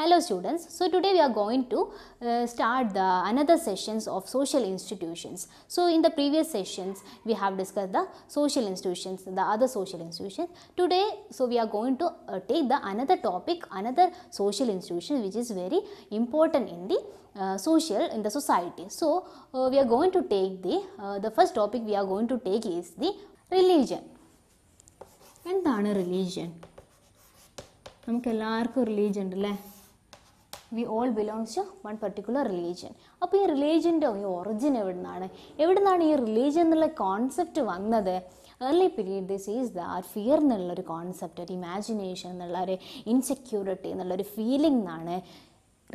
Hello students, so today we are going to uh, start the another sessions of social institutions. So in the previous sessions we have discussed the social institutions, the other social institutions. Today so we are going to uh, take the another topic, another social institution which is very important in the uh, social in the society. So uh, we are going to take the, uh, the first topic we are going to take is the religion. എന്താണ് religion നമുക്കെല്ലാവർക്കും religion, right? We all belongs to one particular religion അപ്പോൾ ഈ റിലീജിയൻ്റെ ഈ origin എവിടെ നിന്നാണ് എവിടെ നിന്നാണ് ഈ റിലീജിയൻ എന്നുള്ള കോൺസെപ്റ്റ് വന്നത് early period this is the are fear എന്നുള്ളൊരു കോൺസെപ്റ്റ് ഒരു ഇമാജിനേഷൻ എന്നുള്ള ഒരു ഇൻസെക്യൂരിറ്റി എന്നുള്ളൊരു ഫീലിംഗ് എന്നാണ്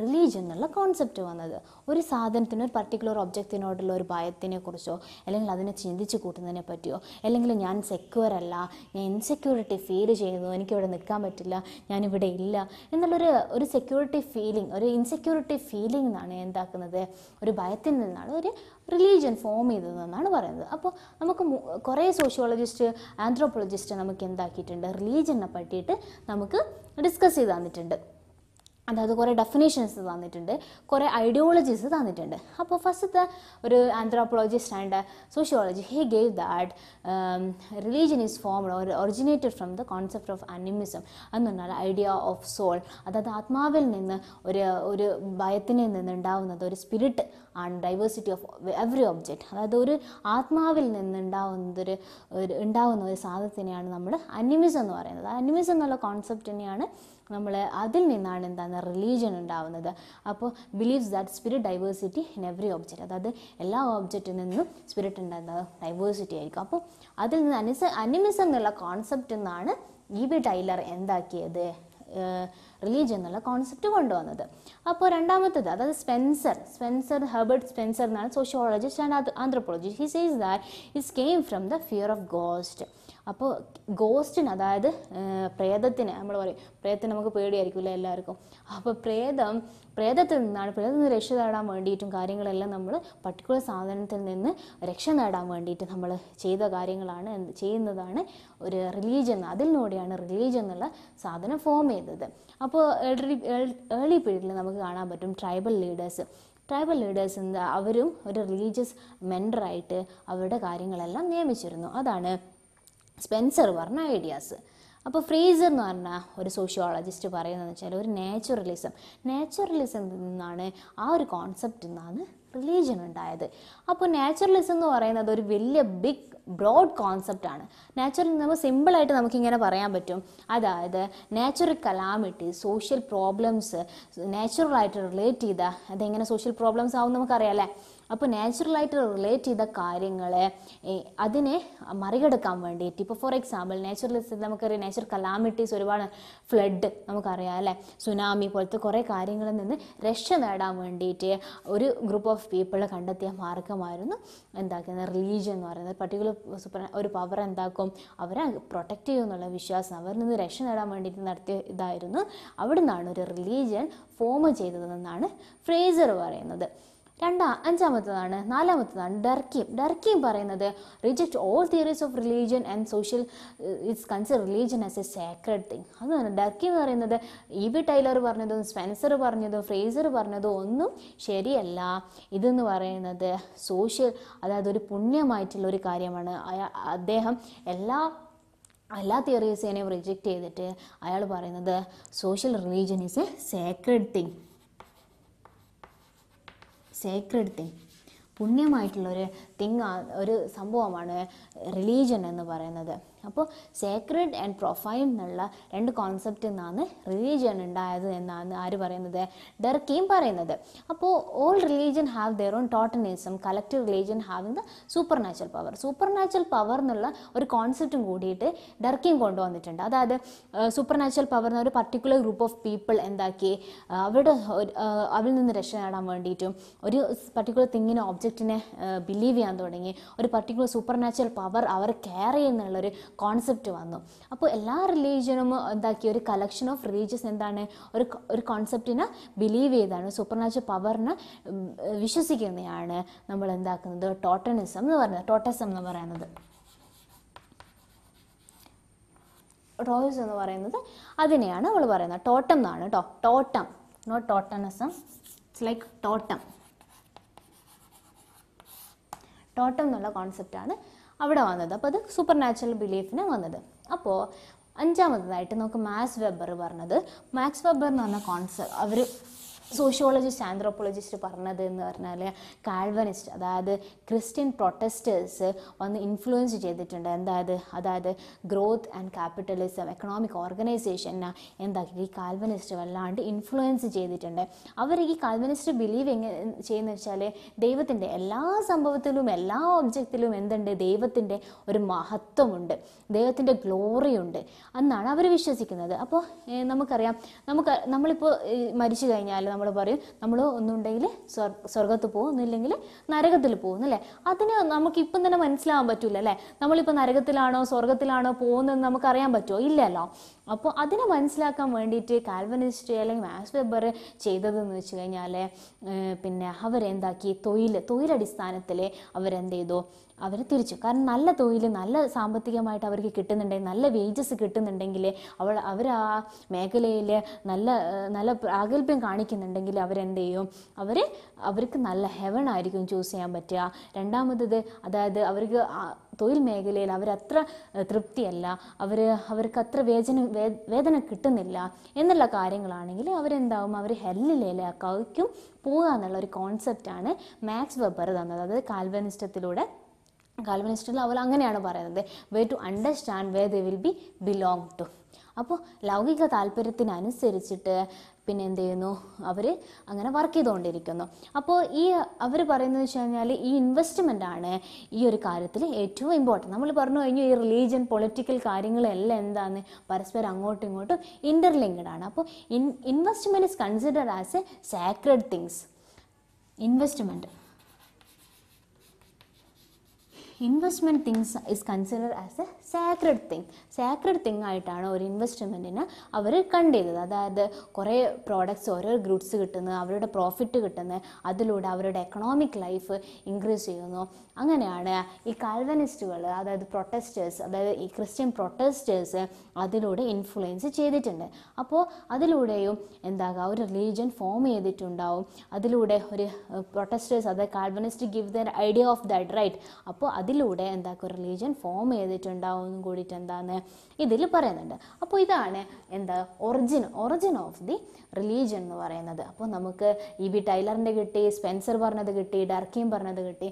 റിലീജിയൻ എന്നുള്ള കോൺസെപ്റ്റ് വന്നത് ഒരു സാധനത്തിന് ഒരു പർട്ടിക്കുലർ ഒബ്ജക്റ്റിനോടുള്ള ഒരു ഭയത്തിനെ കുറിച്ചോ അല്ലെങ്കിൽ അതിനെ ചിന്തിച്ച് കൂട്ടുന്നതിനെ പറ്റിയോ അല്ലെങ്കിൽ ഞാൻ സെക്യൂർ അല്ല ഞാൻ ഇൻസെക്യൂരിറ്റി ഫീൽ ചെയ്യുന്നു എനിക്കിവിടെ നിൽക്കാൻ പറ്റില്ല ഞാനിവിടെ ഇല്ല എന്നുള്ളൊരു ഒരു സെക്യൂരിറ്റി ഫീലിംഗ് ഒരു ഇൻസെക്യൂരിറ്റി ഫീലിംഗ് എന്നാണ് എന്താക്കുന്നത് ഒരു ഭയത്തിൽ നിന്നാണ് ഒരു റിലീജിയൻ ഫോം ചെയ്തതെന്നാണ് പറയുന്നത് അപ്പോൾ നമുക്ക് കുറേ സോഷ്യോളജിസ്റ്റ് ആന്ത്രോപ്പോളജിസ്റ്റ് നമുക്ക് എന്താക്കിയിട്ടുണ്ട് റിലീജിയനെ പറ്റിയിട്ട് നമുക്ക് ഡിസ്കസ് ചെയ്ത് തന്നിട്ടുണ്ട് അതായത് കുറേ ഡെഫിനേഷൻസ് തന്നിട്ടുണ്ട് കുറേ ഐഡിയോളജീസ് തന്നിട്ടുണ്ട് അപ്പോൾ ഫസ്റ്റത്തെ ഒരു anthropologist and sociology he gave that religion is formed or originated from the concept of animism എന്ന് പറഞ്ഞാൽ ഐഡിയ ഓഫ് സോൾ അതായത് ആത്മാവിൽ നിന്ന് ഒരു ഒരു നിന്ന് ഉണ്ടാവുന്നത് ഒരു സ്പിരിറ്റ് ആണ് ഡൈവേഴ്സിറ്റി ഓഫ് എവറി ഒബ്ജക്റ്റ് അതായത് ഒരു ആത്മാവിൽ നിന്നുണ്ടാവുന്നതൊരു ഒരു ഉണ്ടാവുന്ന ഒരു സാധനത്തിനെയാണ് നമ്മൾ അനിമിസം എന്ന് പറയുന്നത് അനിമിസം എന്നുള്ള കോൺസെപ്റ്റ് തന്നെയാണ് നമ്മൾ അതിൽ നിന്നാണ് എന്താണ് റിലീജിയൻ ഉണ്ടാവുന്നത് അപ്പോൾ believes that spirit diversity in every object അതായത് എല്ലാ ഒബ്ജക്റ്റിൽ നിന്നും സ്പിരിറ്റ് ഉണ്ടാകുന്ന ഡൈവേഴ്സിറ്റി ആയിരിക്കും അപ്പോൾ അതിൽ നിന്ന് അനിസ അനിമിസം എന്നുള്ള കോൺസെപ്റ്റ് എന്നാണ് ഇ ബി ടൈലർ എന്താക്കിയത് റിലീജിയൻ എന്നുള്ള കോൺസെപ്റ്റ് കൊണ്ടുവന്നത് അപ്പോൾ രണ്ടാമത്തത് അതായത് സ്പെൻസർ സ്പെൻസർ ഹെബർട്ട് സ്പെൻസർ എന്നാണ് sociologist and anthropologist he says that is came from the fear of ghost അപ്പോൾ ഗോസ്റ്റിന് അതായത് പ്രേതത്തിന് നമ്മൾ പറയും പ്രേതത്തിന് നമുക്ക് അല്ലേ എല്ലാവർക്കും അപ്പോൾ പ്രേതം പ്രേതത്തിൽ നിന്നാണ് പ്രേതത്തിൽ നിന്ന് രക്ഷ നേടാൻ വേണ്ടിയിട്ടും കാര്യങ്ങളെല്ലാം നമ്മൾ പർട്ടിക്കുലർ സാധനത്തിൽ നിന്ന് രക്ഷ നേടാൻ വേണ്ടിയിട്ട് നമ്മൾ ചെയ്ത കാര്യങ്ങളാണ് ചെയ്യുന്നതാണ് ഒരു റിലീജിയൻ അതിലൂടെയാണ് റിലീജിയൻ എന്നുള്ള സാധനം ഫോം ചെയ്തത് അപ്പോൾ ഏർലി പീരീഡിൽ നമുക്ക് കാണാൻ പറ്റും ട്രൈബൽ ലീഡേഴ്സ് ട്രൈബൽ ലീഡേഴ്സ് എന്താ അവരും ഒരു റിലീജിയസ് മെൻറ്ററായിട്ട് അവരുടെ കാര്യങ്ങളെല്ലാം നിയമിച്ചിരുന്നു അതാണ് സ്പെൻസർ പറഞ്ഞ ഐഡിയാസ് അപ്പോൾ ഫ്രീസർ എന്ന് പറഞ്ഞാൽ ഒരു സോഷ്യോളജിസ്റ്റ് പറയുന്നതെന്ന് വെച്ചാൽ ഒരു നാച്ചുറലിസം നാച്ചുറലിസം നിന്നാണ് ആ ഒരു കോൺസെപ്റ്റ് നിന്നാണ് റിലീജിയൻ ഉണ്ടായത് അപ്പോൾ നാച്ചുറലിസം എന്ന് പറയുന്നത് ഒരു വലിയ ബിഗ് ബ്രോഡ് കോൺസെപ്റ്റാണ് നാച്ചുറൽ നമുക്ക് സിമ്പിളായിട്ട് നമുക്കിങ്ങനെ പറയാൻ പറ്റും അതായത് നാച്ചുറൽ കലാമിറ്റി സോഷ്യൽ പ്രോബ്ലംസ് നാച്ചുറലായിട്ട് റിലേറ്റ് ചെയ്ത അതെങ്ങനെ സോഷ്യൽ പ്രോബ്ലംസ് ആവും നമുക്കറിയാം അല്ലേ അപ്പോൾ നാച്ചുറലായിട്ട് റിലേറ്റ് ചെയ്ത കാര്യങ്ങളെ അതിനെ മറികടക്കാൻ വേണ്ടിയിട്ട് ഇപ്പോൾ ഫോർ എക്സാമ്പിൾ നാച്ചുറലിസ്റ്റ് നമുക്കറിയാം നാച്ചുറൽ കലാമിറ്റീസ് ഒരുപാട് ഫ്ലഡ് നമുക്കറിയാം അല്ലേ സുനാമി പോലത്തെ കുറേ കാര്യങ്ങളിൽ നിന്ന് രക്ഷ നേടാൻ വേണ്ടിയിട്ട് ഒരു ഗ്രൂപ്പ് ഓഫ് പീപ്പിൾ കണ്ടെത്തിയ മാർഗമായിരുന്നു എന്താക്കുന്നത് റിലീജിയൻ എന്ന് പറയുന്നത് പർട്ടിക്കുലർ സൂപ്പർ ഒരു പവർ എന്താക്കും അവരെ പ്രൊട്ടക്റ്റ് ചെയ്യും എന്നുള്ള വിശ്വാസം അവരിൽ നിന്ന് രക്ഷ നേടാൻ വേണ്ടിയിട്ട് നടത്തിയ ഇതായിരുന്നു അവിടെ നിന്നാണ് ഒരു റിലീജിയൻ ഫോം ചെയ്തതെന്നാണ് ഫ്രേസർ പറയുന്നത് രണ്ടാ അഞ്ചാമത്തതാണ് നാലാമത്തതാണ് ഡർക്കിം ഡർക്കിം പറയുന്നത് reject all theories of religion and social it's consider religion as a sacred thing അതാണ് ഡർക്കിം എന്ന് പറയുന്നത് ഇ ബി ടൈലർ പറഞ്ഞതും സ്പെൻസർ പറഞ്ഞതും ഫ്രേസർ പറഞ്ഞതും ഒന്നും ശരിയല്ല ഇതെന്ന് പറയുന്നത് സോഷ്യൽ അതായത് ഒരു പുണ്യമായിട്ടുള്ള ഒരു കാര്യമാണ് അദ്ദേഹം എല്ലാ എല്ലാ തിയറീസിനെയും റിജക്റ്റ് ചെയ്തിട്ട് അയാൾ പറയുന്നത് social religion is a sacred thing sacred thing പുണ്യമായിട്ടുള്ളൊരു തിങ് ഒരു സംഭവമാണ് റിലീജിയൻ എന്ന് പറയുന്നത് അപ്പോൾ സേക്രഡ് ആൻഡ് പ്രൊഫൈൽ എന്നുള്ള രണ്ട് കോൺസെപ്റ്റ് എന്നാണ് റിലീജിയൻ ഉണ്ടായത് എന്നാണ് ആര് പറയുന്നത് ഡെർക്കെയും പറയുന്നത് അപ്പോൾ all religion have their own totemism collective religion having the supernatural power supernatural power എന്നുള്ള ഒരു കോൺസെപ്റ്റും കൂടിയിട്ട് ഡെർക്കെയും കൊണ്ടുവന്നിട്ടുണ്ട് അതായത് സൂപ്പർ നാച്ചുറൽ പവർ എന്ന ഒരു പർട്ടിക്കുലർ ഗ്രൂപ്പ് ഓഫ് പീപ്പിൾ എന്താക്കി അവരുടെ അവരിൽ നിന്ന് രക്ഷ നേടാൻ വേണ്ടിയിട്ടും ഒരു പർട്ടിക്കുലർ തിങ്ങിനെ ഒബ്ജക്റ്റിനെ ബിലീവ് ചെയ്യാൻ തുടങ്ങി ഒരു പർട്ടിക്കുലർ സൂപ്പർ നാച്ചുറൽ പവർ അവർ കെയർ ചെയ്യുന്നുള്ളൊരു കോൺസെപ്റ്റ് വന്നു അപ്പോൾ എല്ലാ റിലീജിയനും എന്താക്കി ഒരു കളക്ഷൻ ഓഫ് റിലീജിയസ് എന്താണ് ഒരു ഒരു കോൺസെപ്റ്റിനെ ബിലീവ് ചെയ്താണ് സൂപ്പർ പവറിന് പവറിനെ വിശ്വസിക്കുന്നതാണ് നമ്മൾ എന്താക്കുന്നത് ടോട്ടനിസം എന്ന് പറയുന്നത് ടോട്ടസം എന്ന് പറയുന്നത് ടോയ്സ് എന്ന് പറയുന്നത് അതിനെയാണ് അവൾ പറയുന്നത് ടോട്ടം എന്നാണ് കേട്ടോ totem not totemism it's like totem totem എന്നുള്ള കോൺസെപ്റ്റാണ് അവിടെ വന്നത് അപ്പോൾ അത് സൂപ്പർ നാച്ചുറൽ ബിലീഫിന് വന്നത് അപ്പോൾ അഞ്ചാമതായിട്ട് നമുക്ക് മാക്സ് വെബർ പറഞ്ഞത് മാക്സ് വെബർ എന്ന് പറഞ്ഞ കോൺസെപ്റ്റ് അവർ സോഷ്യോളജിസ്റ്റ് ആന്ത്രോപ്പോളജിസ്റ്റ് പറഞ്ഞത് എന്ന് പറഞ്ഞാൽ കാൽവനിസ്റ്റ് അതായത് ക്രിസ്ത്യൻ പ്രൊട്ടസ്റ്റേഴ്സ് ഒന്ന് ഇൻഫ്ലുവൻസ് ചെയ്തിട്ടുണ്ട് എന്തായത് അതായത് ഗ്രോത്ത് ആൻഡ് ക്യാപിറ്റലിസം എക്കണോമിക് ഓർഗനൈസേഷനെ എന്താക്കി ഈ കാൽവനിസ്റ്റ് വല്ലാണ്ട് ഇൻഫ്ലുവൻസ് ചെയ്തിട്ടുണ്ട് അവർ ഈ കാൽവനിസ്റ്റ് ബിലീവ് എങ്ങനെ ചെയ്യുന്ന വെച്ചാൽ ദൈവത്തിൻ്റെ എല്ലാ സംഭവത്തിലും എല്ലാ ഒബ്ജക്റ്റിലും എന്തുണ്ട് ദൈവത്തിൻ്റെ ഒരു മഹത്വമുണ്ട് ദൈവത്തിൻ്റെ ഗ്ലോറിയുണ്ട് എന്നാണ് അവർ വിശ്വസിക്കുന്നത് അപ്പോൾ നമുക്കറിയാം നമുക്ക് നമ്മളിപ്പോൾ മരിച്ചു കഴിഞ്ഞാൽ നമ്മൾ പറയും നമ്മൾ ഒന്നുണ്ടെങ്കിൽ സ്വർഗത്ത് പോകും ഒന്നുമില്ലെങ്കിൽ നരകത്തിൽ പോകുന്നു അല്ലേ അതിന് നമുക്കിപ്പം തന്നെ മനസ്സിലാവാൻ പറ്റില്ല അല്ലേ നമ്മളിപ്പോൾ നരകത്തിലാണോ സ്വർഗത്തിലാണോ പോകുന്നതെന്ന് നമുക്കറിയാൻ പറ്റുമോ ഇല്ലല്ലോ അപ്പോൾ അതിനെ മനസ്സിലാക്കാൻ വേണ്ടിയിട്ട് കാൽവനിസ്റ്റ് അല്ലെങ്കിൽ മാക്സ് വെബർ ചെയ്തതെന്ന് വെച്ച് കഴിഞ്ഞാൽ പിന്നെ അവരെന്താക്കി തൊഴിൽ തൊഴിലടിസ്ഥാനത്തിൽ അവരെന്ത് ചെയ്തു അവർ തിരിച്ചു കാരണം നല്ല തൊഴിൽ നല്ല സാമ്പത്തികമായിട്ട് അവർക്ക് കിട്ടുന്നുണ്ടെങ്കിൽ നല്ല വേജസ് കിട്ടുന്നുണ്ടെങ്കിൽ അവൾ അവർ ആ മേഖലയിൽ നല്ല നല്ല പ്രാഗൽഭ്യം കാണിക്കുന്നുണ്ടെങ്കിൽ അവരെന്ത് ചെയ്യും അവർ അവർക്ക് നല്ല ഹെവൺ ആയിരിക്കും ചൂസ് ചെയ്യാൻ പറ്റുക രണ്ടാമത്തത് അതായത് അവർക്ക് തൊഴിൽ മേഖലയിൽ അവരത്ര തൃപ്തിയല്ല അവർ അവർക്ക് അത്ര വേദന വേദന കിട്ടുന്നില്ല എന്നുള്ള കാര്യങ്ങളാണെങ്കിൽ അവരെന്താവും അവർ ഹെല്ലിലേക്കാക്കും പോകുക എന്നുള്ള ഒരു കോൺസെപ്റ്റാണ് മാക്സ് വെബർ തന്നത് അതായത് കാൽവനിഷ്ടത്തിലൂടെ കാൽവിനിസ്റ്റുകൾ അവർ അങ്ങനെയാണ് പറയുന്നത് way to understand way they will be belong to അപ്പോൾ ലൗകിക താല്പര്യത്തിനനുസരിച്ചിട്ട് പിന്നെ എന്ത് ചെയ്യുന്നു അവർ അങ്ങനെ വർക്ക് ചെയ്തുകൊണ്ടിരിക്കുന്നു അപ്പോൾ ഈ അവർ പറയുന്നത് വെച്ച് കഴിഞ്ഞാൽ ഈ ഇൻവെസ്റ്റ്മെൻ്റ് ആണ് ഈ ഒരു കാര്യത്തിൽ ഏറ്റവും ഇമ്പോർട്ടൻറ്റ് നമ്മൾ പറഞ്ഞു കഴിഞ്ഞു ഈ റിലീജിയൻ പൊളിറ്റിക്കൽ കാര്യങ്ങളെല്ലാം എന്താണ് പരസ്പരം അങ്ങോട്ടും ഇങ്ങോട്ടും ഇൻ്റർലിങ്ക്ഡ് ആണ് അപ്പോൾ in investment is considered as a sacred things investment investment things is considered as a sacred thing sacred thing ആയിട്ടാണ് ഒരു ഇൻവെസ്റ്റ്മെൻറ്റിന് അവർ കണ്ടിരുന്നത് അതായത് കുറേ പ്രോഡക്റ്റ്സ് ഓരോ ഗ്രൂപ്പ്സ് കിട്ടുന്നത് അവരുടെ പ്രോഫിറ്റ് കിട്ടുന്നത് അതിലൂടെ അവരുടെ എക്കണോമിക് ലൈഫ് ഇൻക്രീസ് ചെയ്യുന്നു അങ്ങനെയാണ് ഈ കാൽവനിസ്റ്റുകൾ അതായത് പ്രൊട്ടസ്റ്റേഴ്സ് അതായത് ഈ ക്രിസ്ത്യൻ പ്രൊട്ടസ്റ്റേഴ്സ് അതിലൂടെ ഇൻഫ്ലുവൻസ് ചെയ്തിട്ടുണ്ട് അപ്പോൾ അതിലൂടെയും എന്താകാം ഒരു റിലീജിയൻ ഫോം ചെയ്തിട്ടുണ്ടാവും അതിലൂടെ ഒരു പ്രൊട്ടസ്റ്റേഴ്സ് അതായത് Calvinist give their idea of that right അപ്പോൾ അതിലൂടെ എന്താക്കും റിലീജിയൻ ഫോം ചെയ്തിട്ടുണ്ടാവും എന്നും കൂടിയിട്ട് എന്താന്ന് ഇതിൽ പറയുന്നുണ്ട് അപ്പോൾ ഇതാണ് എന്താ origin origin of the religion എന്ന് പറയുന്നത് അപ്പോൾ നമുക്ക് ഇ ബി ടൈലറിൻ്റെ കിട്ടി സ്പെൻസർ പറഞ്ഞത് കിട്ടി ഡർക്കിയും പറഞ്ഞത് കിട്ടി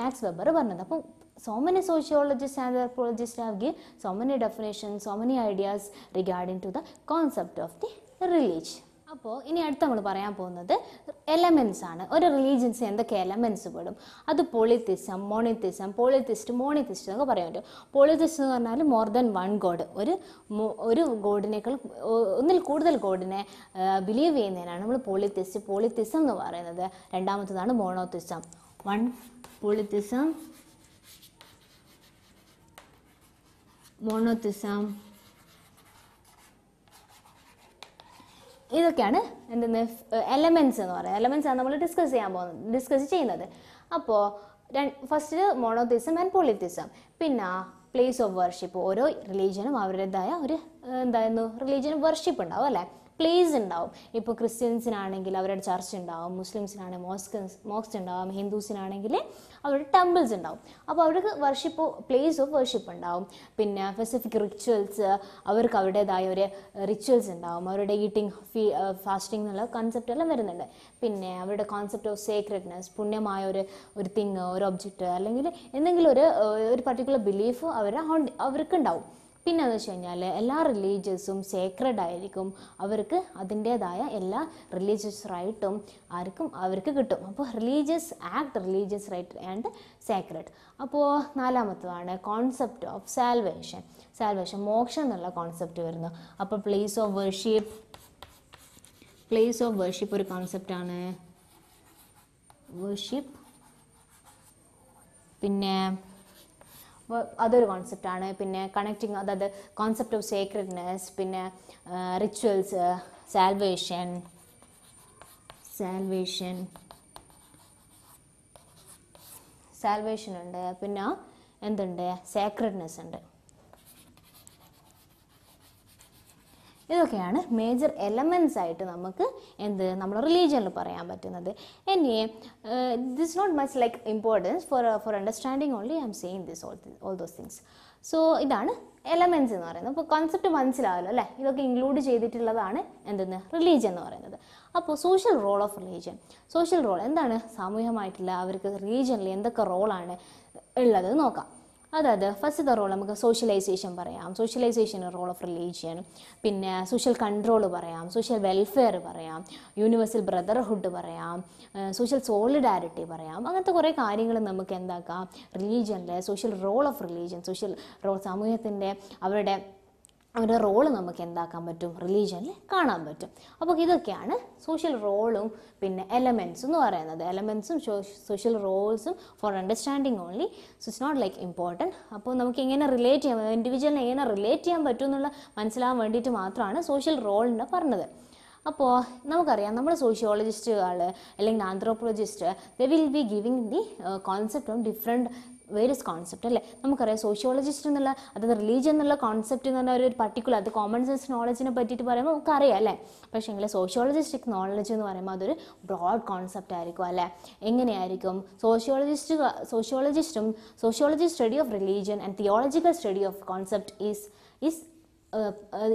മാക്സ് വെബർ പറഞ്ഞത് അപ്പോൾ so many sociologist and anthropologists have give so many definition so many ideas regarding to the concept of the religion. അപ്പോൾ ഇനി അടുത്ത് നമ്മൾ പറയാൻ പോകുന്നത് എലമെൻസ് ആണ് ഒരു റിലീജിയൻസ് എന്തൊക്കെ എലമെൻസ് പെടും അത് പോളിത്തിസം മോണിത്തിസം പോളിത്തിസ്റ്റ് മോണിത്തിസ്റ്റ് എന്നൊക്കെ പറയാൻ പറ്റും പോളിത്തിസ്റ്റ് എന്ന് പറഞ്ഞാൽ മോർ ദൻ വൺ ഗോഡ് ഒരു ഒരു ഗോഡിനേക്കാൾ ഒന്നിൽ കൂടുതൽ ഗോഡിനെ ബിലീവ് ചെയ്യുന്നതിനാണ് നമ്മൾ പോളിത്തിസ്റ്റ് പോളിത്തിസം എന്ന് പറയുന്നത് രണ്ടാമത്തതാണ് മോണോത്തിസം വൺ പോളിത്തിസം മോണോത്തിസം ഇതൊക്കെയാണ് എന്തെന്ന് എലമെന്റ്സ് എന്ന് പറയുന്നത് എലമെന്റ്സ് ആണ് നമ്മൾ ഡിസ്കസ് ചെയ്യാൻ പോകുന്നത് ഡിസ്കസ് ചെയ്യുന്നത് അപ്പോൾ ഫസ്റ്റ് മോണോത്തിസം ആൻഡ് പോളിത്തിസം പിന്നെ പ്ലേസ് ഓഫ് വർഷിപ്പ് ഓരോ റിലീജിയനും അവരുടേതായ ഒരു എന്തായിരുന്നു റിലീജിയൻ വർഷിപ്പ് ഉണ്ടാവും അല്ലേ പ്ലേസ് ഉണ്ടാവും ഇപ്പോൾ ക്രിസ്ത്യൻസിനാണെങ്കിൽ അവരുടെ ചർച്ച് ഉണ്ടാവും മുസ്ലിംസിനാണെങ്കിൽ മോസ്ക് മോക്സ് ഉണ്ടാവും ഹിന്ദുസിനാണെങ്കിൽ അവരുടെ ടെമ്പിൾസ് ഉണ്ടാവും അപ്പോൾ അവർക്ക് വർഷിപ്പ് പ്ലേസ് ഓഫ് വർഷിപ്പ് ഉണ്ടാവും പിന്നെ സ്പെസിഫിക് റിച്വൽസ് അവർക്ക് അവരുടേതായ ഒരു റിച്വൽസ് ഉണ്ടാവും അവരുടെ ഈറ്റിംഗ് ഫീ ഫാസ്റ്റിംഗ് എന്നുള്ള കൺസെപ്റ്റ് എല്ലാം വരുന്നുണ്ട് പിന്നെ അവരുടെ കോൺസെപ്റ്റ് ഓഫ് സേക്രഡ്നെസ് പുണ്യമായ ഒരു ഒരു തിങ് ഒരു ഒബ്ജക്റ്റ് അല്ലെങ്കിൽ എന്തെങ്കിലും ഒരു ഒരു പർട്ടിക്കുലർ ബിലീഫ് അവർ അവർക്ക് ഉണ്ടാവും പിന്നെ എന്ന് വെച്ച് കഴിഞ്ഞാൽ എല്ലാ റിലീജിയസും സേക്രഡ് ആയിരിക്കും അവർക്ക് അതിൻ്റേതായ എല്ലാ റിലീജിയസ് റൈറ്റും ആർക്കും അവർക്ക് കിട്ടും അപ്പോൾ religious act religious right and sacred അപ്പോൾ നാലാമത്തതാണ് കോൺസെപ്റ്റ് ഓഫ് സാൽവേഷൻ സാൽവേഷൻ മോക്ഷം എന്നുള്ള കോൺസെപ്റ്റ് വരുന്നു അപ്പോൾ place of worship place of worship ഒരു കോൺസെപ്റ്റാണ് വർഷിപ്പ് പിന്നെ അതൊരു കോൺസെപ്റ്റാണ് പിന്നെ കണക്റ്റിങ് അതായത് കോൺസെപ്റ്റ് ഓഫ് സേക്രഡ്നെസ് പിന്നെ റിച്വൽസ് സാൽവേഷൻ സാൽവേഷൻ സാൽവേഷൻ ഉണ്ട് പിന്നെ എന്തുണ്ട് സേക്രഡ്നെസ് ഉണ്ട് ഇതൊക്കെയാണ് മേജർ എലമെൻസ് ആയിട്ട് നമുക്ക് എന്ത് നമ്മൾ റിലീജിയനിൽ പറയാൻ പറ്റുന്നത് ഇനി this not much like importance for for understanding only I am saying this all all those things so ഇതാണ് എലമെൻസ് എന്ന് പറയുന്നത് അപ്പോൾ കോൺസെപ്റ്റ് മനസ്സിലാവല്ലോ അല്ലേ ഇതൊക്കെ ഇൻക്ലൂഡ് ചെയ്തിട്ടുള്ളതാണ് എന്തെന്ന് റിലീജിയൻ എന്ന് പറയുന്നത് അപ്പോൾ social role of religion social role എന്താണ് സാമൂഹികമായിട്ടുള്ള അവർക്ക് റിലീജിയനിൽ എന്തൊക്കെ റോളാണ് ഉള്ളത് നോക്കാം അതായത് ഫസ്റ്റ് റോൾ നമുക്ക് സോഷ്യലൈസേഷൻ പറയാം സോഷ്യലൈസേഷൻ റോൾ ഓഫ് റിലീജിയൻ പിന്നെ സോഷ്യൽ കൺട്രോൾ പറയാം സോഷ്യൽ വെൽഫെയർ പറയാം യൂണിവേഴ്സൽ ബ്രദർഹുഡ് പറയാം സോഷ്യൽ സോളിഡാരിറ്റി പറയാം അങ്ങനത്തെ കുറേ കാര്യങ്ങൾ നമുക്ക് എന്താക്കാം റിലീജിയനിലെ social role of religion social role സമൂഹത്തിൻ്റെ അവരുടെ അവരുടെ റോള് നമുക്ക് എന്താക്കാൻ പറ്റും റിലീജിയനിൽ കാണാൻ പറ്റും അപ്പോൾ ഇതൊക്കെയാണ് സോഷ്യൽ റോളും പിന്നെ എലമെൻസും എന്ന് പറയുന്നത് എലമെൻസും സോഷ്യൽ റോൾസും for understanding only so it's not like important അപ്പോൾ നമുക്ക് എങ്ങനെ റിലേറ്റ് ചെയ്യാം ഇൻഡിവിജ്വലിനെ എങ്ങനെ റിലേറ്റ് ചെയ്യാൻ പറ്റും എന്നുള്ള മനസ്സിലാകാൻ വേണ്ടിയിട്ട് മാത്രമാണ് സോഷ്യൽ റോളിൻ്റെ പറഞ്ഞത് അപ്പോൾ നമുക്കറിയാം നമ്മൾ സോഷ്യോളജിസ്റ്റുകൾ അല്ലെങ്കിൽ anthropologist they will be giving the concept of different various concept അല്ലേ നമുക്കറിയാം സോഷ്യോളജിസ്റ്റ് എന്നുള്ള അതായത് റിലീജിയൻ എന്നുള്ള കോൺസെപ്റ്റ് എന്ന് പറഞ്ഞാൽ ഒരു പർട്ടിക്കുലർ അത് കോമൺ സെൻസ് നോളജിനെ പറ്റിയിട്ട് പറയുമ്പോൾ നമുക്ക് അറിയാം അല്ലേ പക്ഷേ എങ്കിൽ സോഷ്യോളജിസ്റ്റിക് നോളജ് എന്ന് പറയുമ്പോൾ അതൊരു ബ്രോഡ് കോൺസെപ്റ്റ് ആയിരിക്കും അല്ലേ എങ്ങനെയായിരിക്കും സോഷ്യോളജിസ്റ്റ് സോഷ്യോളജിസ്റ്റും sociology study of religion and theological study of concept is is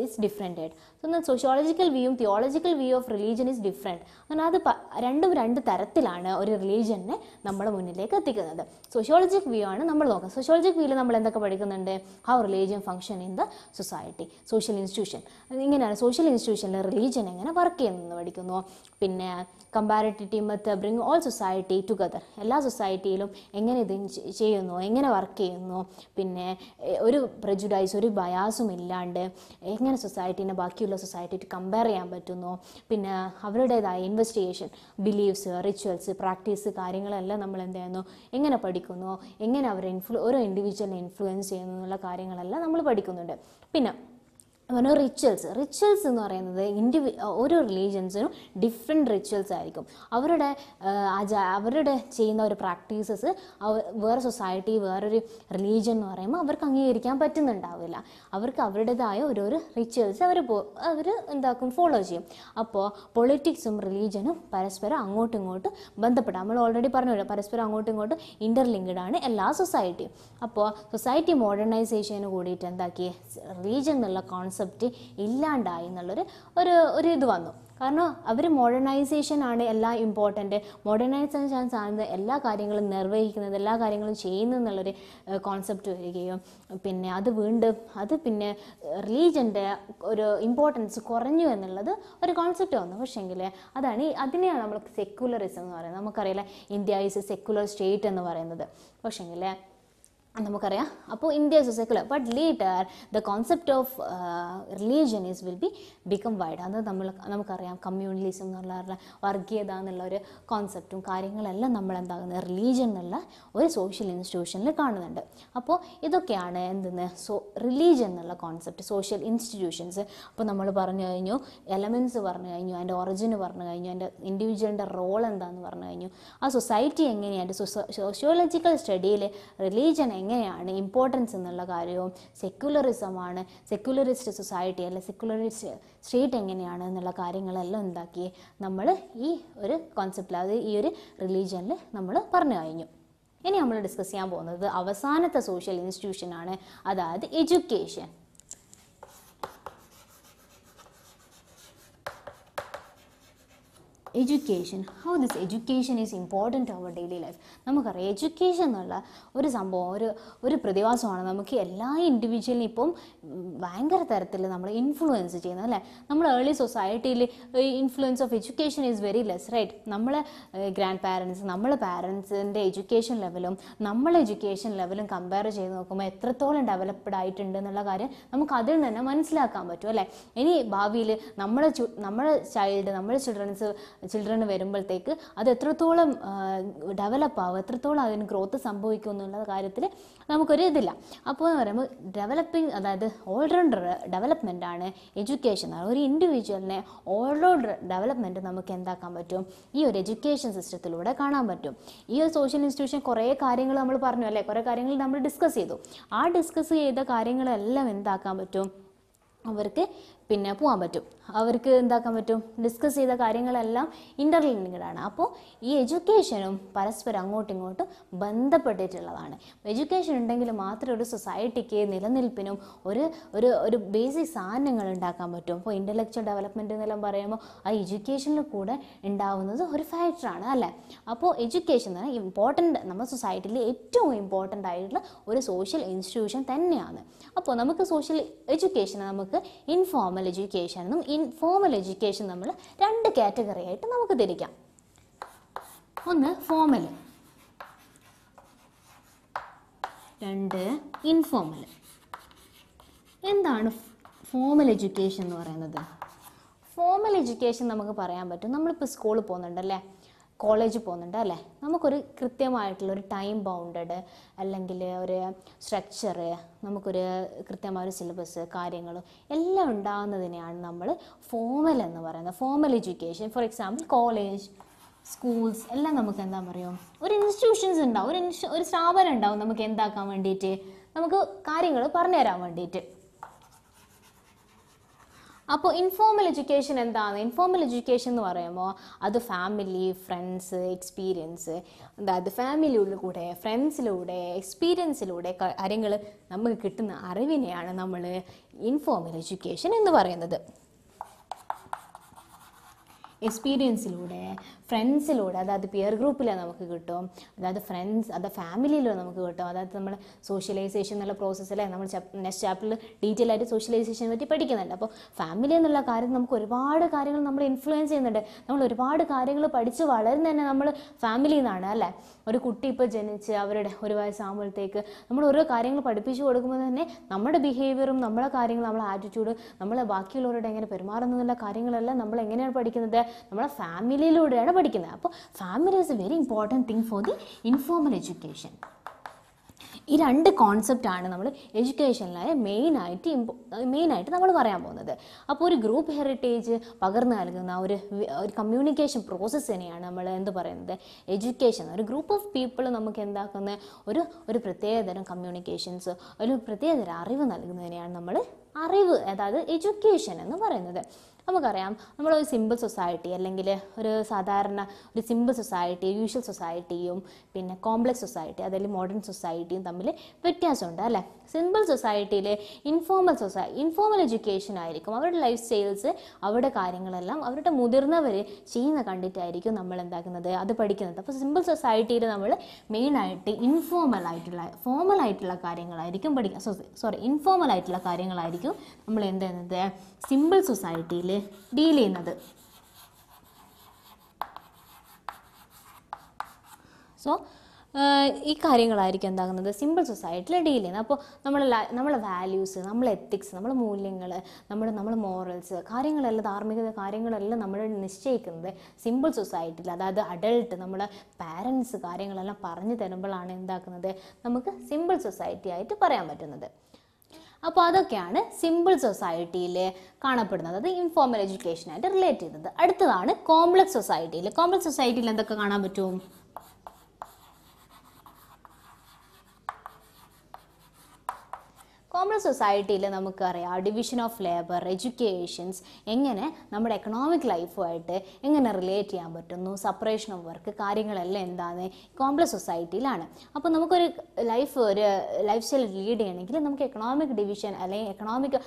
is differentiated so എന്നാൽ സോഷ്യോളജിക്കൽ വ്യൂയും theological view of religion is different അങ്ങനെ അത് രണ്ടും രണ്ട് തരത്തിലാണ് ഒരു റിലീജിയനെ നമ്മുടെ മുന്നിലേക്ക് എത്തിക്കുന്നത് സോഷ്യോളജിക് വ്യൂ ആണ് നമ്മൾ നോക്കുന്നത് സോഷ്യോളജിക് വ്യൂയിൽ നമ്മൾ എന്തൊക്കെ പഠിക്കുന്നുണ്ട് how religion function in the society social institution ഇങ്ങനെയാണ് സോഷ്യൽ ഇൻസ്റ്റിറ്റ്യൂഷനിൽ റിലീജിയൻ എങ്ങനെ വർക്ക് ചെയ്യുന്നു പഠിക്കുന്നു പിന്നെ comparative method bring all society together എല്ലാ സൊസൈറ്റിയിലും എങ്ങനെ ഇത് ചെയ്യുന്നു എങ്ങനെ വർക്ക് ചെയ്യുന്നു പിന്നെ ഒരു പ്രജുഡൈസ് ഒരു ബയാസും ഇല്ലാണ്ട് എങ്ങനെ സൊസൈറ്റീനെ ബാക്കി മറ്റുള്ള ടു കമ്പയർ ചെയ്യാൻ പറ്റുന്നു പിന്നെ അവരുടേതായ ഇൻവെസ്റ്റിഗേഷൻ ബിലീവ്സ് റിച്വൽസ് പ്രാക്ടീസ് കാര്യങ്ങളെല്ലാം നമ്മൾ എന്ത് ചെയ്യുന്നു എങ്ങനെ പഠിക്കുന്നു എങ്ങനെ അവർ ഇൻഫ്ലു ഓരോ ഇൻഡിവിജ്വലിനെ ഇൻഫ്ലുവൻസ് ചെയ്യുന്നു എന്നുള്ള കാര്യങ്ങളെല്ലാം നമ്മൾ പഠിക്കുന്നുണ്ട് പിന്നെ അങ്ങനെ റിച്വൽസ് റിച്വൽസ് എന്ന് പറയുന്നത് ഇൻഡിവി ഓരോ റിലീജിയൻസിനും ഡിഫറെൻ്റ് റിച്വൽസ് ആയിരിക്കും അവരുടെ അവരുടെ ചെയ്യുന്ന ഒരു പ്രാക്ടീസസ് വേറെ സൊസൈറ്റി വേറൊരു റിലീജിയൻ എന്ന് പറയുമ്പോൾ അവർക്ക് അംഗീകരിക്കാൻ പറ്റുന്നുണ്ടാവില്ല അവർക്ക് അവരുടേതായ ഓരോരോ റിച്വൽസ് അവർ അവർ എന്താക്കും ഫോളോ ചെയ്യും അപ്പോൾ പൊളിറ്റിക്സും റിലീജിയനും പരസ്പരം അങ്ങോട്ടും ഇങ്ങോട്ടും ബന്ധപ്പെടാം നമ്മൾ ഓൾറെഡി പറഞ്ഞല്ലോ പരസ്പരം അങ്ങോട്ടും ഇങ്ങോട്ടും ഇൻ്റർലിങ്ക്ഡ് ആണ് എല്ലാ സൊസൈറ്റിയും അപ്പോൾ സൊസൈറ്റി മോഡേണൈസേഷന് കൂടിയിട്ട് എന്താക്കി റിലീജിയൻ എന്നുള്ള കോൺസെപ്റ്റ് കോൺസെപ്റ്റ് ഇല്ലാണ്ടായി എന്നുള്ളൊരു ഒരു ഒരു ഇത് വന്നു കാരണം അവർ മോഡേണൈസേഷൻ ആണ് എല്ലാ ഇമ്പോർട്ടൻ്റ് മോഡേണൈസേഷൻ ആണെന്ന് എല്ലാ കാര്യങ്ങളും നിർവഹിക്കുന്നത് എല്ലാ കാര്യങ്ങളും ചെയ്യുന്നു എന്നുള്ളൊരു കോൺസെപ്റ്റ് വരികയും പിന്നെ അത് വീണ്ടും അത് പിന്നെ റിലീജൻ്റെ ഒരു ഇമ്പോർട്ടൻസ് കുറഞ്ഞു എന്നുള്ളത് ഒരു കോൺസെപ്റ്റ് വന്നു പക്ഷേങ്കിൽ അതാണ് അതിനെയാണ് നമ്മൾ സെക്യുലറിസം എന്ന് പറയുന്നത് നമുക്കറിയില്ല India is a secular state എന്ന് പറയുന്നത് പക്ഷേങ്കിൽ നമുക്കറിയാം അപ്പോൾ India is secular but later the concept of religion is will be become wide അത് നമ്മൾ നമുക്കറിയാം കമ്മ്യൂണലിസം എന്നുള്ള വർഗീയത എന്നുള്ള ഒരു കോൺസെപ്റ്റും കാര്യങ്ങളെല്ലാം നമ്മൾ എന്താകുന്നത് റിലീജിയൻ എന്നുള്ള ഒരു സോഷ്യൽ ഇൻസ്റ്റിറ്റ്യൂഷനിൽ കാണുന്നുണ്ട് അപ്പോൾ ഇതൊക്കെയാണ് എന്തെന്ന് സോ റിലീജിയൻ എന്നുള്ള കോൺസെപ്റ്റ് സോഷ്യൽ ഇൻസ്റ്റിറ്റ്യൂഷൻസ് അപ്പോൾ നമ്മൾ പറഞ്ഞു കഴിഞ്ഞു എലമെൻസ് പറഞ്ഞു കഴിഞ്ഞു അതിൻ്റെ ഒറിജിൻ പറഞ്ഞു കഴിഞ്ഞു അതിൻ്റെ ഇൻഡിവിജ്വലിൻ്റെ റോൾ എന്താണെന്ന് പറഞ്ഞു കഴിഞ്ഞു ആ സൊസൈറ്റി എങ്ങനെയാണ് സോഷ്യോളജിക്കൽ സ്റ്റഡിയിൽ റിലീജിയൻ എങ്ങനെയാണ് ഇമ്പോർട്ടൻസ് എന്നുള്ള കാര്യവും സെക്യുലറിസമാണ് സെക്യുലറിസ്റ്റ് സൊസൈറ്റി അല്ലെ സെക്യുലറിസ്റ്റ് സ്റ്റേറ്റ് എങ്ങനെയാണ് എന്നുള്ള കാര്യങ്ങളെല്ലാം ഉണ്ടാക്കി നമ്മൾ ഈ ഒരു കോൺസെപ്റ്റിൽ അതായത് ഈ ഒരു റിലീജിയനിൽ നമ്മൾ പറഞ്ഞു കഴിഞ്ഞു ഇനി നമ്മൾ ഡിസ്കസ് ചെയ്യാൻ പോകുന്നത് അവസാനത്തെ സോഷ്യൽ ഇൻസ്റ്റിറ്റ്യൂഷനാണ് അതായത് education education how this education is important our daily life നമുക്കറിയാം എഡ്യൂക്കേഷൻ എന്നുള്ള ഒരു സംഭവം ഒരു ഒരു പ്രതിഭാസമാണ് നമുക്ക് എല്ലാ ഇൻഡിവിജ്വലിനും ഇപ്പം ഭയങ്കര തരത്തിൽ നമ്മൾ ഇൻഫ്ലുവൻസ് ചെയ്യുന്നത് അല്ലേ നമ്മൾ ഏർലി സൊസൈറ്റിയിൽ influence of education is very less right നമ്മൾ ഗ്രാൻഡ് പാരൻസ് നമ്മൾ പാരൻസിൻ്റെ എഡ്യൂക്കേഷൻ ലെവലും നമ്മൾ എഡ്യൂക്കേഷൻ ലെവലും കമ്പയർ ചെയ്ത് നോക്കുമ്പോൾ എത്രത്തോളം ഡെവലപ്ഡ് ആയിട്ടുണ്ട് എന്നുള്ള കാര്യം നമുക്ക് അതിൽ തന്നെ മനസ്സിലാക്കാൻ പറ്റും അല്ലേ ഇനി ഭാവിയിൽ നമ്മളെ നമ്മുടെ ചൈൽഡ് നമ്മുടെ ചിൽഡ്രൻസ് ചിൽഡ്രന് വരുമ്പോഴത്തേക്ക് അത് എത്രത്തോളം ഡെവലപ്പ് ആവും എത്രത്തോളം അതിന് ഗ്രോത്ത് സംഭവിക്കും എന്നുള്ള കാര്യത്തിൽ നമുക്കൊരു ഇതില്ല അപ്പോൾ എന്ന് പറയുമ്പോൾ ഡെവലപ്പിംഗ് അതായത് ഓൾറൗണ്ടർ ഡെവലപ്മെൻ്റ് ആണ് എഡ്യൂക്കേഷൻ ആണ് ഒരു ഇൻഡിവിജ്വലിനെ ഓൾറൗണ്ടർ ഡെവലപ്മെൻറ്റ് നമുക്ക് എന്താക്കാൻ പറ്റും ഈ ഒരു എഡ്യൂക്കേഷൻ സിസ്റ്റത്തിലൂടെ കാണാൻ പറ്റും ഈ ഒരു സോഷ്യൽ ഇൻസ്റ്റിറ്റ്യൂഷൻ കുറേ കാര്യങ്ങൾ നമ്മൾ പറഞ്ഞു അല്ലേ കുറേ കാര്യങ്ങൾ നമ്മൾ ഡിസ്കസ് ചെയ്തു ആ ഡിസ്കസ് ചെയ്ത കാര്യങ്ങളെല്ലാം എന്താക്കാൻ പറ്റും അവർക്ക് പിന്നെ പോകാൻ പറ്റും അവർക്ക് എന്താക്കാൻ പറ്റും ഡിസ്കസ് ചെയ്ത കാര്യങ്ങളെല്ലാം ഇൻ്റർലിങ്ക്ഡ് ആണ് അപ്പോൾ ഈ എഡ്യൂക്കേഷനും പരസ്പരം അങ്ങോട്ടും ഇങ്ങോട്ടും ബന്ധപ്പെട്ടിട്ടുള്ളതാണ് എഡ്യൂക്കേഷൻ ഉണ്ടെങ്കിൽ മാത്രമേ ഒരു സൊസൈറ്റിക്ക് നിലനിൽപ്പിനും ഒരു ഒരു ഒരു ബേസിക് സാധനങ്ങൾ ഉണ്ടാക്കാൻ പറ്റും അപ്പോൾ ഇൻ്റലക്ച്വൽ ഡെവലപ്മെൻ്റ് എന്നെല്ലാം പറയുമ്പോൾ ആ എഡ്യൂക്കേഷനിൽ കൂടെ ഉണ്ടാവുന്നത് ഒരു ഫാക്ടറാണ് അല്ലേ അപ്പോൾ എഡ്യൂക്കേഷൻ എന്ന് പറഞ്ഞാൽ ഇമ്പോർട്ടൻ്റ് നമ്മുടെ സൊസൈറ്റിയിൽ ഏറ്റവും ഇമ്പോർട്ടൻ്റ് ആയിട്ടുള്ള ഒരു സോഷ്യൽ ഇൻസ്റ്റിറ്റ്യൂഷൻ തന്നെയാണ് അപ്പോൾ നമുക്ക് സോഷ്യൽ എഡ്യൂക്കേഷനെ നമുക്ക് ഇൻഫോർമൽ എഡ്യൂക്കേഷൻ എഡ്യൂക്കേഷനും ഇൻഫോമൽ എഡ്യൂക്കേഷൻ നമ്മൾ രണ്ട് കാറ്റഗറി ആയിട്ട് നമുക്ക് തിരിക്കാം ഒന്ന് ഫോമൽ രണ്ട് ഇൻഫോമൽ എന്താണ് ഫോമൽ എഡ്യൂക്കേഷൻ എന്ന് പറയുന്നത് ഫോമൽ എഡ്യൂക്കേഷൻ നമുക്ക് പറയാൻ പറ്റും നമ്മളിപ്പോൾ സ്കൂളിൽ പോകുന്നുണ്ടല്ലേ കോളേജ് പോകുന്നുണ്ട് അല്ലേ നമുക്കൊരു കൃത്യമായിട്ടുള്ള ഒരു ടൈം ബൗണ്ടഡ് അല്ലെങ്കിൽ ഒരു സ്ട്രക്ചർ നമുക്കൊരു കൃത്യമായ ഒരു സിലബസ് കാര്യങ്ങൾ എല്ലാം ഉണ്ടാകുന്നതിനെയാണ് നമ്മൾ ഫോമൽ എന്ന് പറയുന്നത് formal education for example college schools എല്ലാം നമുക്ക് എന്താ പറയുക ഒരു ഇൻസ്റ്റിറ്റ്യൂഷൻസ് ഉണ്ടാവും ഒരു ഒരു സ്ഥാപനം ഉണ്ടാവും നമുക്ക് എന്താക്കാൻ വേണ്ടിയിട്ട് നമുക്ക് കാര്യങ്ങൾ പറഞ്ഞുതരാൻ വേണ്ടിയിട്ട് അപ്പോൾ ഇൻഫോർമൽ എഡ്യൂക്കേഷൻ എന്താണ് ഇൻഫോർമൽ എഡ്യൂക്കേഷൻ എന്ന് പറയുമ്പോൾ അത് ഫാമിലി ഫ്രണ്ട്സ് എക്സ്പീരിയൻസ് അതായത് ഫാമിലിയിലൂടെ ഫ്രണ്ട്സിലൂടെ എക്സ്പീരിയൻസിലൂടെ കാര്യങ്ങൾ നമുക്ക് കിട്ടുന്ന അറിവിനെയാണ് നമ്മൾ ഇൻഫോർമൽ എഡ്യൂക്കേഷൻ എന്ന് പറയുന്നത് എക്സ്പീരിയൻസിലൂടെ ഫ്രണ്ട്സിലൂടെ അതായത് പിയർ ഗ്രൂപ്പിൽ നമുക്ക് കിട്ടും അതായത് ഫ്രണ്ട്സ് അത് ഫാമിലിയിലോ നമുക്ക് കിട്ടും അതായത് നമ്മൾ സോഷ്യലൈസേഷൻ എന്നുള്ള പ്രോസസ്സിലെ നമ്മൾ നെക്സ്റ്റ് ചാപ്റ്ററിൽ ഡീറ്റെയിൽ ആയിട്ട് സോഷ്യലൈസേഷനെ പറ്റി പഠിക്കുന്നുണ്ട് അപ്പോൾ ഫാമിലി എന്നുള്ള കാര്യം നമുക്ക് ഒരുപാട് കാര്യങ്ങൾ നമ്മൾ ഇൻഫ്ലുവൻസ് ചെയ്യുന്നുണ്ട് നമ്മൾ ഒരുപാട് കാര്യങ്ങൾ പഠിച്ച് വളരുന്ന തന്നെ നമ്മൾ ഫാമിലി നിന്നാണ് അല്ലേ ഒരു കുട്ടി ഇപ്പോൾ ജനിച്ച് അവരുടെ ഒരു വയസ്സാകുമ്പോഴത്തേക്ക് നമ്മൾ ഓരോ കാര്യങ്ങൾ പഠിപ്പിച്ചു കൊടുക്കുമ്പോൾ തന്നെ നമ്മുടെ ബിഹേവിയറും നമ്മളെ കാര്യങ്ങൾ നമ്മളെ ആറ്റിറ്റ്യൂഡ് നമ്മളെ ബാക്കിയുള്ളവരോട് എങ്ങനെ പെരുമാറുന്നു കാര്യങ്ങളെല്ലാം നമ്മൾ എങ്ങനെയാണ് പഠിക്കുന്നത് നമ്മളെ ഫാമിലിയിലൂടെയാണ് പഠിക്കുന്നത് അപ്പോൾ family is a very important thing for the informal education ഈ രണ്ട് കോൺസെപ്റ്റാണ് നമ്മൾ എഡ്യൂക്കേഷനിലായ മെയിനായിട്ട് ഇമ്പോ മെയിനായിട്ട് നമ്മൾ പറയാൻ പോകുന്നത് അപ്പോൾ ഒരു ഗ്രൂപ്പ് ഹെറിറ്റേജ് പകർന്നു നൽകുന്ന ഒരു ഒരു കമ്മ്യൂണിക്കേഷൻ പ്രോസസ്സ് തന്നെയാണ് നമ്മൾ എന്ത് പറയുന്നത് എഡ്യൂക്കേഷൻ ഒരു ഗ്രൂപ്പ് ഓഫ് പീപ്പിൾ നമുക്ക് എന്താക്കുന്ന ഒരു ഒരു പ്രത്യേകതരം കമ്മ്യൂണിക്കേഷൻസ് ഒരു പ്രത്യേകതരം അറിവ് നൽകുന്നതിനെയാണ് നമ്മൾ അറിവ് അതായത് എഡ്യൂക്കേഷൻ എന്ന് പറയുന്നത് നമുക്കറിയാം നമ്മളൊരു സിമ്പിൾ സൊസൈറ്റി അല്ലെങ്കിൽ ഒരു സാധാരണ ഒരു സിമ്പിൾ സൊസൈറ്റി യൂഷ്വൽ സൊസൈറ്റിയും പിന്നെ കോംപ്ലക്സ് സൊസൈറ്റി അതല്ലെങ്കിൽ മോഡേൺ സൊസൈറ്റിയും തമ്മിൽ വ്യത്യാസമുണ്ട് അല്ലേ സിമ്പിൾ സൊസൈറ്റിയിൽ ഇൻഫോർമൽ സൊസൈ ഇൻഫോർമൽ എഡ്യൂക്കേഷൻ ആയിരിക്കും അവരുടെ ലൈഫ് സ്റ്റൈൽസ് അവരുടെ കാര്യങ്ങളെല്ലാം അവരുടെ മുതിർന്നവർ ചെയ്യുന്ന കണ്ടിട്ടായിരിക്കും നമ്മൾ എന്താക്കുന്നത് അത് പഠിക്കുന്നത് അപ്പോൾ സിമ്പിൾ സൊസൈറ്റിയിൽ നമ്മൾ മെയിനായിട്ട് ഇൻഫോർമൽ ആയിട്ടുള്ള ഫോമൽ ആയിട്ടുള്ള കാര്യങ്ങളായിരിക്കും പഠിക്കുക സോറി ഇൻഫോർമൽ ആയിട്ടുള്ള കാര്യങ്ങളായിരിക്കും നമ്മൾ എന്ത് സിമ്പിൾ സൊസൈറ്റിയിൽ ഡീൽ ചെയ്യുന്നത് സോ ഈ കാര്യങ്ങളായിരിക്കും എന്താകുന്നത് സിമ്പിൾ സൊസൈറ്റിയിൽ ഡീൽ ചെയ്യുന്നത് അപ്പോൾ നമ്മൾ നമ്മളെ വാല്യൂസ് നമ്മളെ എത്തിക്സ് നമ്മളെ മൂല്യങ്ങൾ നമ്മുടെ നമ്മൾ മോറൽസ് കാര്യങ്ങളെല്ലാം ധാർമ്മികത കാര്യങ്ങളെല്ലാം നമ്മൾ നിശ്ചയിക്കുന്നത് സിമ്പിൾ സൊസൈറ്റിയിൽ അതായത് അഡൾട്ട് നമ്മുടെ പാരൻസ് കാര്യങ്ങളെല്ലാം പറഞ്ഞു തരുമ്പോഴാണ് എന്താക്കുന്നത് നമുക്ക് സിമ്പിൾ സൊസൈറ്റി ആയിട്ട് പറയാൻ പറ്റുന്നത് അപ്പോൾ അതൊക്കെയാണ് സിമ്പിൾ സൊസൈറ്റിയിൽ കാണപ്പെടുന്നത് അത് ഇൻഫോർമൽ എഡ്യൂക്കേഷനായിട്ട് റിലേറ്റ് ചെയ്തത് അടുത്തതാണ് കോംപ്ലക്സ് സൊസൈറ്റിയിൽ കോംപ്ലക്സ് സൊസൈറ്റിയിൽ എന്തൊക്കെ കാണാൻ പറ്റും കോമൺ സൊസൈറ്റിയിൽ നമുക്കറിയാം ഡിവിഷൻ ഓഫ് ലേബർ എഡ്യൂക്കേഷൻസ് എങ്ങനെ നമ്മുടെ എക്കണോമിക് ലൈഫുമായിട്ട് എങ്ങനെ റിലേറ്റ് ചെയ്യാൻ പറ്റുന്നു സെപ്പറേഷൻ ഓഫ് വർക്ക് കാര്യങ്ങളെല്ലാം എന്താണ് കോംപ്ലക്സ് സൊസൈറ്റിയിലാണ് അപ്പോൾ നമുക്കൊരു ലൈഫ് ഒരു ലൈഫ് സ്റ്റൈൽ ലീഡ് ചെയ്യണമെങ്കിൽ നമുക്ക് എക്കണോമിക് ഡിവിഷൻ അല്ലെങ്കിൽ എക്കണോമിക്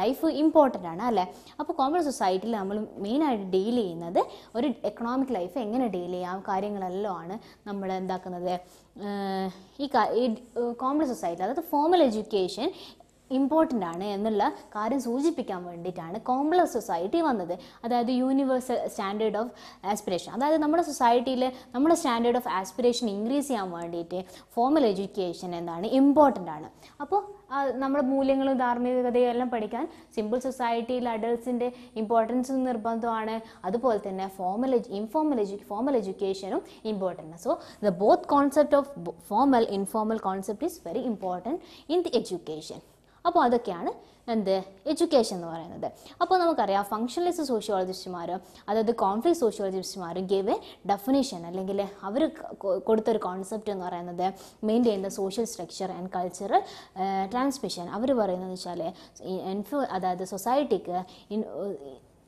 ലൈഫ് ഇമ്പോർട്ടൻ്റ് ആണ് അല്ലേ അപ്പോൾ കോംപ്ലക്സ് സൊസൈറ്റിയിൽ നമ്മൾ മെയിനായിട്ട് ഡീൽ ചെയ്യുന്നത് ഒരു എക്കണോമിക് ലൈഫ് എങ്ങനെ ഡീൽ ചെയ്യാം കാര്യങ്ങളെല്ലാം ആണ് നമ്മൾ എന്താക്കുന്നത് ഈ കോംപ്ലക്സ് സൊസൈറ്റി അതായത് ഫോമൽ എഡ്യൂക്കേഷൻ ഇമ്പോർട്ടൻ്റ് ആണ് എന്നുള്ള കാര്യം സൂചിപ്പിക്കാൻ വേണ്ടിയിട്ടാണ് കോംപ്ലക്സ് സൊസൈറ്റി വന്നത് അതായത് യൂണിവേഴ്സൽ സ്റ്റാൻഡേർഡ് ഓഫ് ആസ്പിറേഷൻ അതായത് നമ്മുടെ സൊസൈറ്റിയിൽ നമ്മുടെ സ്റ്റാൻഡേർഡ് ഓഫ് ആസ്പിറേഷൻ ഇൻക്രീസ് ചെയ്യാൻ വേണ്ടിയിട്ട് ഫോമൽ എഡ്യൂക്കേഷൻ എന്നാണ് ഇമ്പോർട്ടൻ്റ് ആണ് അപ്പോൾ നമ്മുടെ മൂല്യങ്ങളും ധാർമ്മികതയും എല്ലാം പഠിക്കാൻ സിമ്പിൾ സൊസൈറ്റിയിൽ അഡൾട്ട്സിൻ്റെ ഇമ്പോർട്ടൻസ് നിർബന്ധമാണ് അതുപോലെ തന്നെ ഫോമൽ ഇൻഫോമൽ എഡ്യൂ ഫോമൽ എഡ്യൂക്കേഷനും important so the both concept of formal informal concept is very important in the education അപ്പോൾ അതൊക്കെയാണ് എന്ത് എഡ്യൂക്കേഷൻ എന്ന് പറയുന്നത് അപ്പോൾ നമുക്കറിയാം ഫങ്ഷണലിസ്റ്റ് സോഷ്യോളജിസ്റ്റുമാർ അതായത് കോൺഫ്ലിക് സോഷ്യോളജിസ്റ്റുമാർ ഗിവ് എ ഡെഫിനേഷൻ അല്ലെങ്കിൽ അവർ കൊടുത്തൊരു കോൺസെപ്റ്റ് എന്ന് പറയുന്നത് maintain the social structure and cultural transmission അവർ പറയുന്നത് വെച്ചാൽ ഇൻഫ്ലു അതായത് സൊസൈറ്റിക്ക്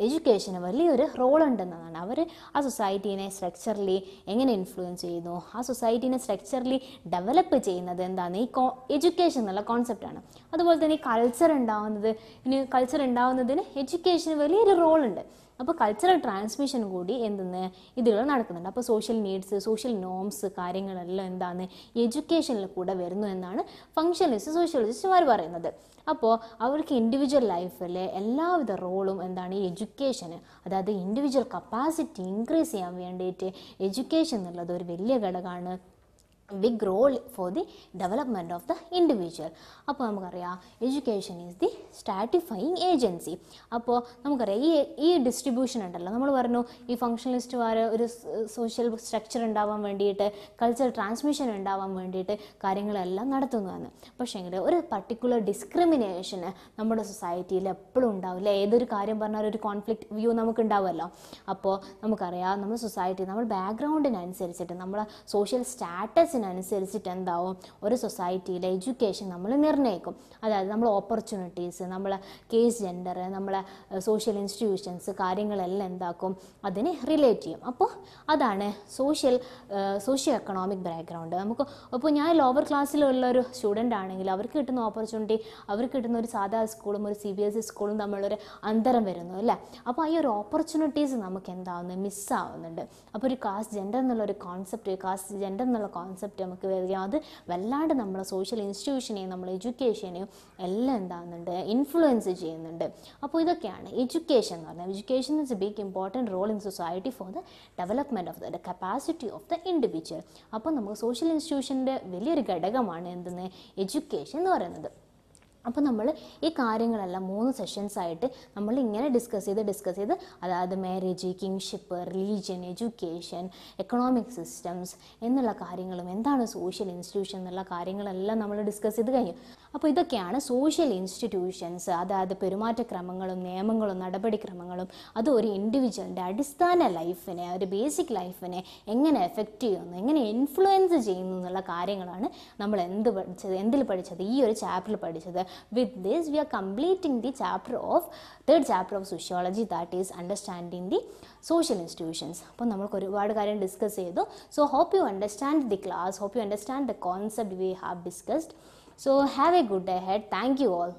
എഡ്യൂക്കേഷന് വലിയൊരു റോൾ ഉണ്ടെന്നതാണ് അവർ ആ സൊസൈറ്റീനെ സ്ട്രക്ചറലി എങ്ങനെ ഇൻഫ്ലുവൻസ് ചെയ്യുന്നു ആ സൊസൈറ്റീനെ സ്ട്രക്ചറലി ഡെവലപ്പ് ചെയ്യുന്നത് എന്താണ് ഈ കോ എഡ്യൂക്കേഷൻ എന്നുള്ള കോൺസെപ്റ്റാണ് അതുപോലെ തന്നെ ഈ കൾച്ചർ ഉണ്ടാവുന്നത് ഇനി കൾച്ചർ ഉണ്ടാവുന്നതിന് എഡ്യൂക്കേഷന് വലിയൊരു റോളുണ്ട് അപ്പോൾ കൾച്ചറൽ ട്രാൻസ്മിഷൻ കൂടി എന്തെന്ന് ഇതിലൂടെ നടക്കുന്നുണ്ട് അപ്പോൾ സോഷ്യൽ നീഡ്സ് സോഷ്യൽ നോംസ് കാര്യങ്ങളെല്ലാം എന്താണ് എഡ്യൂക്കേഷനിൽ കൂടെ വരുന്നു എന്നാണ് ഫംഗ്ഷനിസ്റ്റ് സോഷ്യോളജിസ്റ്റ്മാർ പറയുന്നത് അപ്പോൾ അവർക്ക് ഇൻഡിവിജ്വൽ ലൈഫിലെ എല്ലാവിധ റോളും എന്താണ് എഡ്യൂക്കേഷന് അതായത് ഇൻഡിവിജ്വൽ കപ്പാസിറ്റി ഇൻക്രീസ് ചെയ്യാൻ വേണ്ടിയിട്ട് എഡ്യൂക്കേഷൻ എന്നുള്ളത് ഒരു വലിയ ഘടകമാണ് big role for the development of the individual അപ്പോൾ നമുക്കറിയാം education is the stratifying agency അപ്പോൾ നമുക്കറിയാം ഈ ഈ ഡിസ്ട്രിബ്യൂഷൻ ഉണ്ടല്ലോ നമ്മൾ പറഞ്ഞു ഈ ഫങ്ഷണലിസ്റ്റുകാർ ഒരു സോഷ്യൽ സ്ട്രക്ചർ ഉണ്ടാവാൻ വേണ്ടിയിട്ട് കൾച്ചറൽ ട്രാൻസ്മിഷൻ ഉണ്ടാവാൻ വേണ്ടിയിട്ട് കാര്യങ്ങളെല്ലാം നടത്തുന്നതാണ് പക്ഷേങ്കിൽ ഒരു പർട്ടിക്കുലർ ഡിസ്ക്രിമിനേഷന് നമ്മുടെ സൊസൈറ്റിയിൽ എപ്പോഴും ഉണ്ടാവില്ല ഏതൊരു കാര്യം പറഞ്ഞാൽ ഒരു കോൺഫ്ലിക്റ്റ് വ്യൂ നമുക്ക് ഉണ്ടാവുമല്ലോ അപ്പോൾ നമുക്കറിയാം നമ്മുടെ സൊസൈറ്റി നമ്മുടെ ബാക്ക്ഗ്രൗണ്ടിനനുസരിച്ചിട്ട് നമ്മളെ സോഷ്യൽ സ്റ്റാറ്റസിന് അനുസരിച്ചിട്ട് എന്താവും ഒരു സൊസൈറ്റിയിലെ എഡ്യൂക്കേഷൻ നമ്മൾ നിർണ്ണയിക്കും അതായത് നമ്മൾ ഓപ്പർച്യൂണിറ്റീസ് നമ്മളെ കേസ് ജെൻഡർ നമ്മളെ സോഷ്യൽ ഇൻസ്റ്റിറ്റ്യൂഷൻസ് കാര്യങ്ങളെല്ലാം എന്താക്കും അതിനെ റിലേറ്റ് ചെയ്യും അപ്പോൾ അതാണ് സോഷ്യൽ സോഷ്യോ എക്കണോമിക് ബാക്ക്ഗ്രൗണ്ട് നമുക്ക് അപ്പോൾ ഞാൻ ലോവർ ക്ലാസ്സിലുള്ള ഒരു സ്റ്റുഡൻ്റ് ആണെങ്കിൽ അവർക്ക് കിട്ടുന്ന ഓപ്പർച്യൂണിറ്റി അവർക്ക് കിട്ടുന്ന ഒരു സാധാ സ്കൂളും ഒരു സി ബി എസ് ഇ സ്കൂളും തമ്മിലൊരു അന്തരം വരുന്നു അല്ലേ അപ്പോൾ ഈ ഒരു ഓപ്പർച്യൂണിറ്റീസ് നമുക്ക് എന്താവുന്നത് മിസ്സാവുന്നുണ്ട് അപ്പോൾ ഒരു കാസ്റ്റ് ജെൻഡർ എന്നുള്ള ഒരു കോൺസെപ്റ്റ് കാസ്റ്റ് ജെൻഡർ എന്നുള്ള കോൺസെപ്റ്റ് കോൺസെപ്റ്റ് നമുക്ക് വരികയും അത് വല്ലാണ്ട് നമ്മളെ സോഷ്യൽ ഇൻസ്റ്റിറ്റ്യൂഷനെയും നമ്മൾ എഡ്യൂക്കേഷനെയും എല്ലാം എന്താകുന്നുണ്ട് ഇൻഫ്ലുവൻസ് ചെയ്യുന്നുണ്ട് അപ്പോൾ ഇതൊക്കെയാണ് എഡ്യൂക്കേഷൻ എന്ന് പറഞ്ഞാൽ education is a big important role in society for the development of the capacity of the individual അപ്പോൾ നമുക്ക് സോഷ്യൽ ഇൻസ്റ്റിറ്റ്യൂഷൻ്റെ വലിയൊരു ഘടകമാണ് എന്തെന്ന് എഡ്യൂക്കേഷൻ എന്ന് പറയുന്നത് അപ്പോൾ നമ്മൾ ഈ കാര്യങ്ങളെല്ലാം മൂന്ന് സെഷൻസ് ആയിട്ട് നമ്മൾ ഇങ്ങനെ ഡിസ്കസ് ചെയ്ത് ഡിസ്കസ് ചെയ്ത് അതായത് marriage kinship religion education economic systems എന്നുള്ള കാര്യങ്ങളും എന്താണ് സോഷ്യൽ ഇൻസ്റ്റിറ്റ്യൂഷൻ എന്നുള്ള കാര്യങ്ങളെല്ലാം നമ്മൾ ഡിസ്കസ് ചെയ്ത് കഴിഞ്ഞു അപ്പോൾ ഇതൊക്കെയാണ് സോഷ്യൽ ഇൻസ്റ്റിറ്റ്യൂഷൻസ് അതായത് പെരുമാറ്റക്രമങ്ങളും നിയമങ്ങളും നടപടിക്രമങ്ങളും അത് ഒരു ഇൻഡിവിജ്വലിൻ്റെ അടിസ്ഥാന ലൈഫിനെ ഒരു ബേസിക് ലൈഫിനെ എങ്ങനെ എഫക്റ്റ് ചെയ്യുന്നു എങ്ങനെ ഇൻഫ്ലുവൻസ് ചെയ്യുന്നു എന്നുള്ള കാര്യങ്ങളാണ് നമ്മൾ എന്ത് പഠിച്ചത് എന്തിൽ പഠിച്ചത് ഈ ഒരു ചാപ്റ്ററിൽ പഠിച്ചത് with this we are completing the chapter of third chapter of sociology that is understanding the social institutions അപ്പോൾ നമുക്ക് ഒരുപാട് കാര്യം ഡിസ്കസ് ചെയ്തു so hope you understand the class hope you understand the concept we have discussed So have a good day ahead. Thank you all.